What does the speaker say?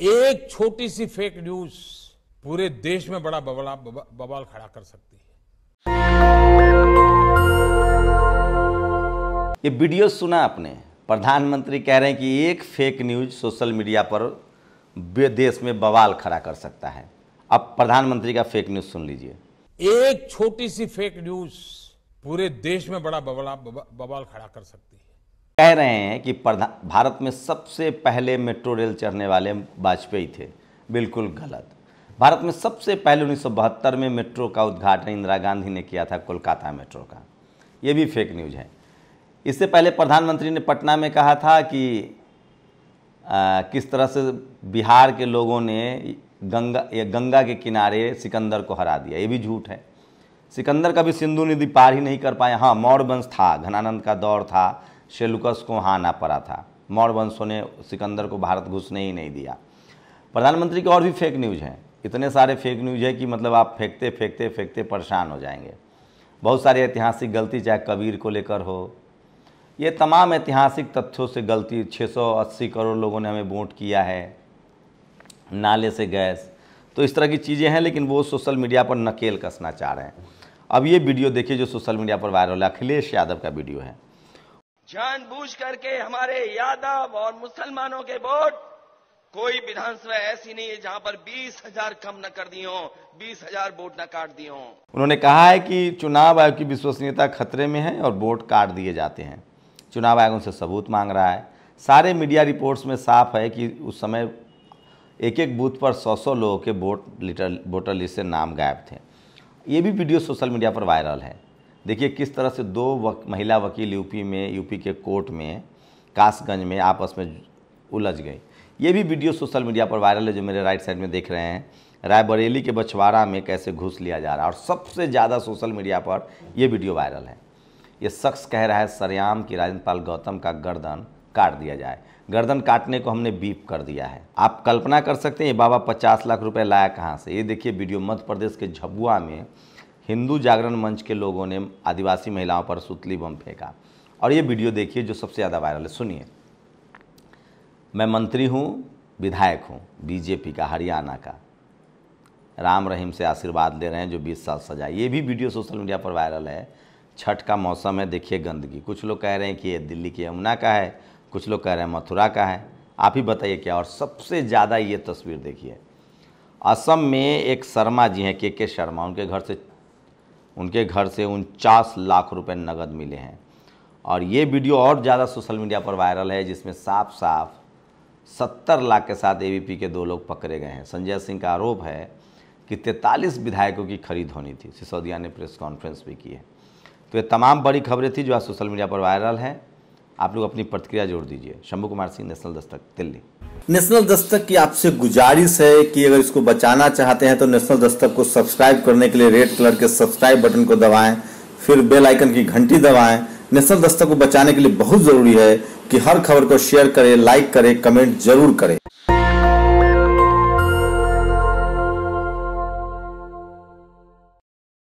एक छोटी सी fake news पूरे देश में बड़ा बवला बवाल खड़ा कर सकती है ये वीडियो सुना आपने प्रधानमंत्री कह रहे हैं कि एक फेक न्यूज सोशल मीडिया पर देश में बवाल खड़ा कर सकता है अब प्रधानमंत्री का फेक न्यूज सुन लीजिए एक छोटी सी फेक न्यूज पूरे देश में बड़ा बवाल बवाल खड़ा कर सकती है कह रहे हैं कि भारत में सबसे पहले मेट्रो रेल चढ़ने वाले वाजपेयी थे बिल्कुल गलत भारत में सबसे पहले उन्नीस में मेट्रो का उद्घाटन इंदिरा गांधी ने किया था कोलकाता मेट्रो का ये भी फेक न्यूज है इससे पहले प्रधानमंत्री ने पटना में कहा था कि आ, किस तरह से बिहार के लोगों ने गंगा या गंगा के किनारे सिकंदर को हरा दिया ये भी झूठ है सिकंदर कभी सिंधु नदी पार ही नहीं कर पाए हाँ मौर्यवंश था घनानंद का दौर था शेलुकस को वहाँ आना पड़ा था मौर्य वंशों ने सिकंदर को भारत घुसने ही नहीं दिया प्रधानमंत्री की और भी फेक न्यूज़ हैं इतने सारे फेक न्यूज़ है कि मतलब आप फेंकते फेंकते फेंकते परेशान हो जाएंगे बहुत सारी ऐतिहासिक गलती चाहे कबीर को लेकर हो ये तमाम ऐतिहासिक तथ्यों से गलती 680 करोड़ लोगों ने हमें वोट किया है नाले से गैस तो इस तरह की चीज़ें हैं लेकिन वो सोशल मीडिया पर नकेल कसना चाह रहे हैं अब ये वीडियो देखिए जो सोशल मीडिया पर वायरल है अखिलेश यादव का वीडियो है जानबूझ करके हमारे यादव और मुसलमानों के वोट कोई विधानसभा ऐसी नहीं है जहां पर बीस हजार कम न कर दिए हो बीस हजार वोट न काट दिए हो उन्होंने कहा है कि चुनाव आयोग की विश्वसनीयता खतरे में है और वोट काट दिए जाते हैं चुनाव आयोग उनसे सबूत मांग रहा है सारे मीडिया रिपोर्ट्स में साफ है कि उस समय एक एक बूथ पर सौ सौ लोगों के वोट लीटर वोटर लिस्ट से नाम गायब थे ये भी वीडियो सोशल मीडिया पर वायरल है देखिए किस तरह से दो वक, महिला वकील यूपी में यूपी के कोर्ट में कासगंज में आपस में उलझ गई ये भी वीडियो सोशल मीडिया पर वायरल है जो मेरे राइट साइड में देख रहे हैं रायबरेली के बछवाड़ा में कैसे घुस लिया जा रहा है और सबसे ज़्यादा सोशल मीडिया पर यह वीडियो वायरल है ये शख्स कह रहा है सरयाम की राजेंद्र गौतम का गर्दन काट दिया जाए गर्दन काटने को हमने बीप कर दिया है आप कल्पना कर सकते हैं ये बाबा पचास लाख रुपए लाया कहाँ से ये देखिए वीडियो मध्य प्रदेश के झबुआ में हिंदू जागरण मंच के लोगों ने आदिवासी महिलाओं पर सुतली बम फेंका और ये वीडियो देखिए जो सबसे ज़्यादा वायरल है सुनिए मैं मंत्री हूँ विधायक हूँ बीजेपी का हरियाणा का राम रहीम से आशीर्वाद ले रहे हैं जो 20 साल सजा ये भी वीडियो सोशल मीडिया पर वायरल है छठ का मौसम है देखिए गंदगी कुछ लोग कह रहे हैं कि ये दिल्ली के यमुना का है कुछ लोग कह रहे हैं मथुरा का है आप ही बताइए क्या और सबसे ज़्यादा ये तस्वीर देखिए असम में एक शर्मा जी हैं के के शर्मा उनके घर से उनके घर से उनचास लाख रुपए नकद मिले हैं और ये वीडियो और ज़्यादा सोशल मीडिया पर वायरल है जिसमें साफ साफ सत्तर लाख के साथ ए के दो लोग पकड़े गए हैं संजय सिंह का आरोप है कि तैंतालीस विधायकों की खरीद होनी थी सिसोदिया ने प्रेस कॉन्फ्रेंस भी की है तो ये तमाम बड़ी खबरें थी जो आज सोशल मीडिया पर वायरल हैं आप लोग अपनी प्रतिक्रिया जोड़ दीजिए शंभू कुमार सिंह नेशनल दस्तक दिल्ली नेशनल दस्तक की आपसे गुजारिश है कि अगर इसको बचाना चाहते हैं तो नेशनल दस्तक को सब्सक्राइब करने के लिए रेड कलर के सब्सक्राइब बटन को दबाएं फिर बेल आइकन की घंटी दबाएं नेशनल दस्तक को बचाने के लिए बहुत ज़रूरी है कि हर खबर को शेयर करें लाइक करें कमेंट जरूर करें